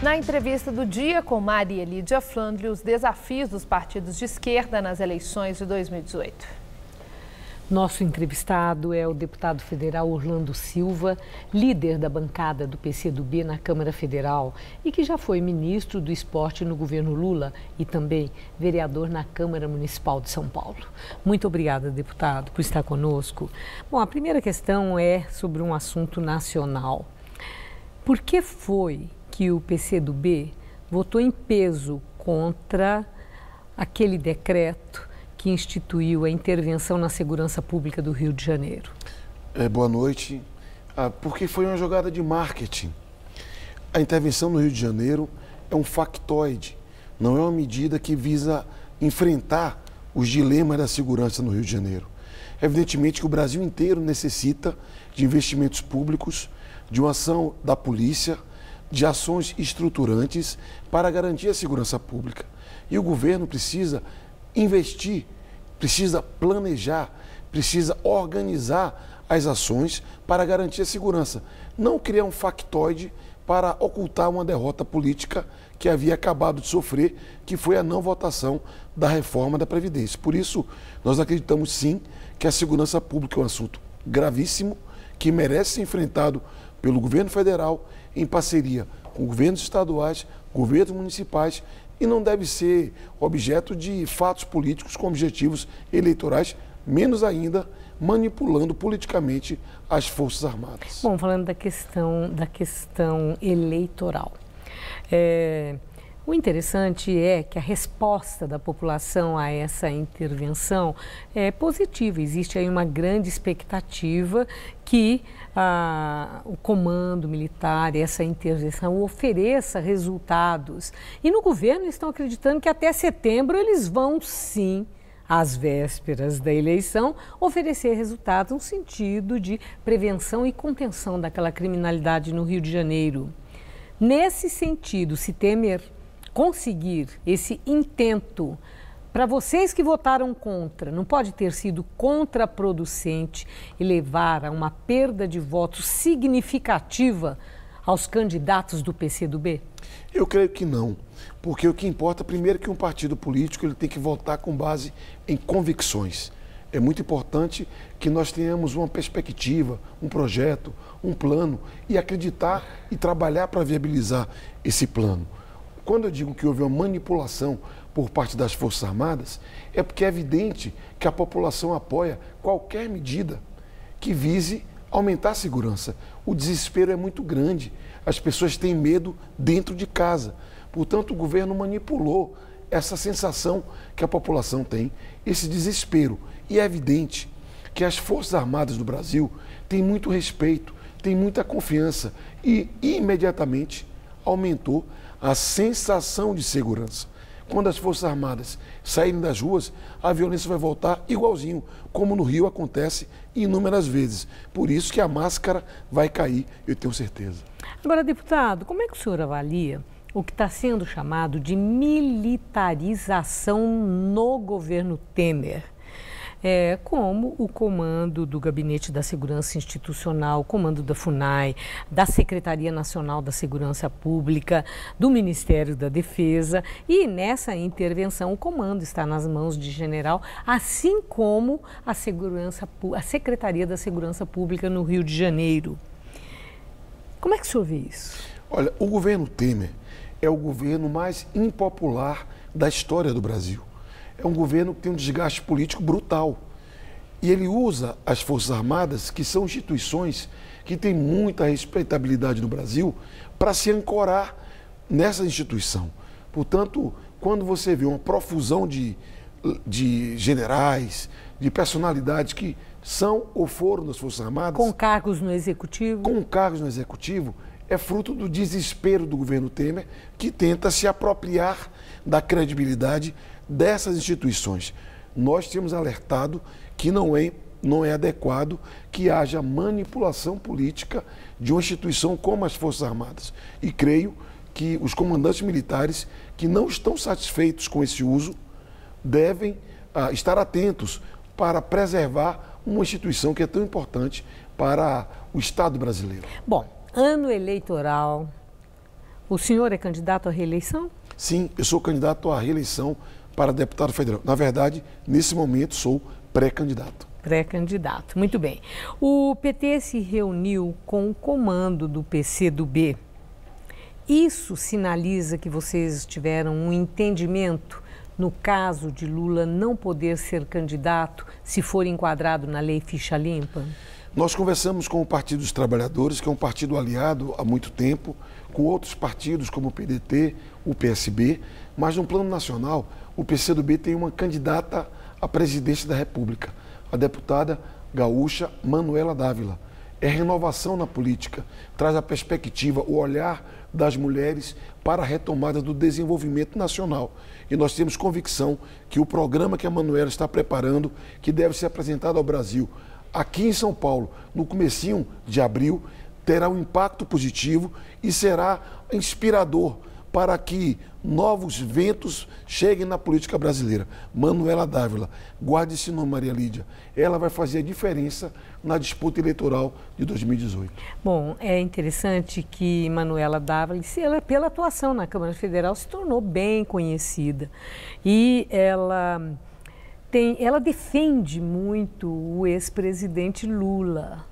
Na entrevista do dia com Maria Lídia Flandre, os desafios dos partidos de esquerda nas eleições de 2018. Nosso entrevistado é o deputado federal Orlando Silva, líder da bancada do PCdoB na Câmara Federal e que já foi ministro do esporte no governo Lula e também vereador na Câmara Municipal de São Paulo. Muito obrigada, deputado, por estar conosco. Bom, a primeira questão é sobre um assunto nacional. Por que foi que o PCdoB votou em peso contra aquele decreto que instituiu a intervenção na segurança pública do Rio de Janeiro. É, boa noite. Ah, porque foi uma jogada de marketing. A intervenção no Rio de Janeiro é um factoide, não é uma medida que visa enfrentar os dilemas da segurança no Rio de Janeiro. Evidentemente que o Brasil inteiro necessita de investimentos públicos, de uma ação da polícia, de ações estruturantes para garantir a segurança pública. E o governo precisa investir, precisa planejar, precisa organizar as ações para garantir a segurança. Não criar um factoide para ocultar uma derrota política que havia acabado de sofrer, que foi a não votação da reforma da Previdência. Por isso, nós acreditamos sim que a segurança pública é um assunto gravíssimo, que merece ser enfrentado pelo governo federal em parceria com governos estaduais, governos municipais e não deve ser objeto de fatos políticos com objetivos eleitorais, menos ainda manipulando politicamente as Forças Armadas. Bom, falando da questão, da questão eleitoral. É, o interessante é que a resposta da população a essa intervenção é positiva. Existe aí uma grande expectativa que ah, o comando militar, essa intervenção, ofereça resultados. E no governo estão acreditando que até setembro eles vão sim às vésperas da eleição, oferecer resultados no sentido de prevenção e contenção daquela criminalidade no Rio de Janeiro. Nesse sentido, se Temer conseguir esse intento para vocês que votaram contra, não pode ter sido contraproducente e levar a uma perda de votos significativa aos candidatos do PCdoB? Eu creio que não, porque o que importa primeiro é que um partido político ele tem que votar com base em convicções. É muito importante que nós tenhamos uma perspectiva, um projeto, um plano e acreditar e trabalhar para viabilizar esse plano. Quando eu digo que houve uma manipulação por parte das Forças Armadas, é porque é evidente que a população apoia qualquer medida que vise aumentar a segurança. O desespero é muito grande. As pessoas têm medo dentro de casa. Portanto, o governo manipulou essa sensação que a população tem, esse desespero. E é evidente que as Forças Armadas do Brasil têm muito respeito, têm muita confiança e imediatamente aumentou a sensação de segurança. Quando as Forças Armadas saírem das ruas, a violência vai voltar igualzinho, como no Rio acontece inúmeras vezes. Por isso que a máscara vai cair, eu tenho certeza. Agora, deputado, como é que o senhor avalia o que está sendo chamado de militarização no governo Temer? é, como o comando do Gabinete da Segurança Institucional, comando da FUNAI, da Secretaria Nacional da Segurança Pública, do Ministério da Defesa e nessa intervenção o comando está nas mãos de general, assim como a, segurança, a Secretaria da Segurança Pública no Rio de Janeiro. Como é que o senhor vê isso? Olha, o governo Temer é o governo mais impopular da história do Brasil é um governo que tem um desgaste político brutal. E ele usa as Forças Armadas, que são instituições que têm muita respeitabilidade no Brasil, para se ancorar nessa instituição. Portanto, quando você vê uma profusão de, de generais, de personalidades que são ou foram das Forças Armadas. Com cargos no Executivo. Com cargos no Executivo, é fruto do desespero do governo Temer, que tenta se apropriar da credibilidade dessas instituições. Nós temos alertado que não é, não é adequado que haja manipulação política de uma instituição como as Forças Armadas. E creio que os comandantes militares que não estão satisfeitos com esse uso devem ah, estar atentos para preservar uma instituição que é tão importante para o Estado brasileiro. Bom, ano eleitoral. O senhor é candidato à reeleição? Sim, eu sou candidato à reeleição para deputado federal. Na verdade, nesse momento, sou pré-candidato. Pré-candidato, muito bem. O PT se reuniu com o comando do PCdoB. Isso sinaliza que vocês tiveram um entendimento no caso de Lula não poder ser candidato se for enquadrado na lei ficha limpa? Nós conversamos com o Partido dos Trabalhadores, que é um partido aliado há muito tempo, com outros partidos como o PDT, o PSB, mas no plano nacional, o PCdoB tem uma candidata à presidência da República, a deputada gaúcha Manuela Dávila. É renovação na política, traz a perspectiva, o olhar das mulheres para a retomada do desenvolvimento nacional. E nós temos convicção que o programa que a Manuela está preparando, que deve ser apresentado ao Brasil aqui em São Paulo, no comecinho de abril, terá um impacto positivo e será inspirador para que novos ventos cheguem na política brasileira. Manuela Dávila, guarde esse nome, Maria Lídia. Ela vai fazer a diferença na disputa eleitoral de 2018. Bom, é interessante que Manuela Dávila, ela, pela atuação na Câmara Federal, se tornou bem conhecida. E ela tem, ela defende muito o ex-presidente Lula.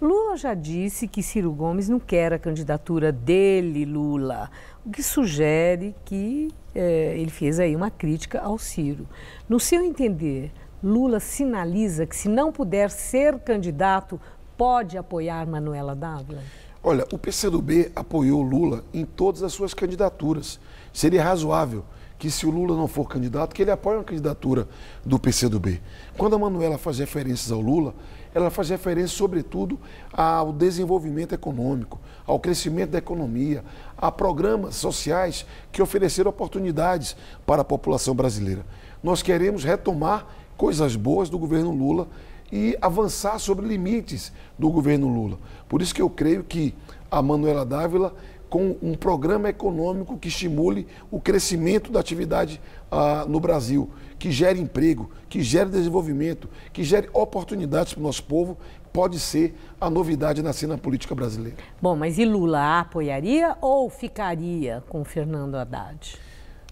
Lula já disse que Ciro Gomes não quer a candidatura dele, Lula, o que sugere que é, ele fez aí uma crítica ao Ciro. No seu entender, Lula sinaliza que se não puder ser candidato, pode apoiar Manuela Dávila? Olha, o PCdoB apoiou Lula em todas as suas candidaturas. Seria razoável que se o Lula não for candidato, que ele apoie a candidatura do PCdoB. Quando a Manuela faz referências ao Lula, ela faz referência, sobretudo, ao desenvolvimento econômico, ao crescimento da economia, a programas sociais que ofereceram oportunidades para a população brasileira. Nós queremos retomar coisas boas do governo Lula e avançar sobre limites do governo Lula. Por isso que eu creio que a Manuela Dávila com um programa econômico que estimule o crescimento da atividade ah, no Brasil, que gere emprego, que gere desenvolvimento, que gere oportunidades para o nosso povo, pode ser a novidade na cena política brasileira. Bom, mas e Lula apoiaria ou ficaria com Fernando Haddad?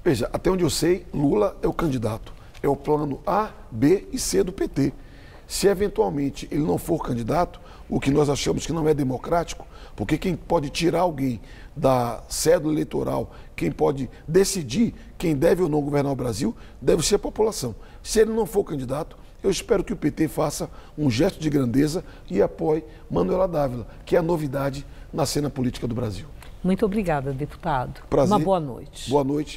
Veja, até onde eu sei, Lula é o candidato. É o plano A, B e C do PT. Se eventualmente ele não for candidato, o que nós achamos que não é democrático, porque quem pode tirar alguém da cédula eleitoral, quem pode decidir quem deve ou não governar o Brasil, deve ser a população. Se ele não for candidato, eu espero que o PT faça um gesto de grandeza e apoie Manuela Dávila, que é a novidade na cena política do Brasil. Muito obrigada, deputado. Prazer. Uma boa noite. Boa noite.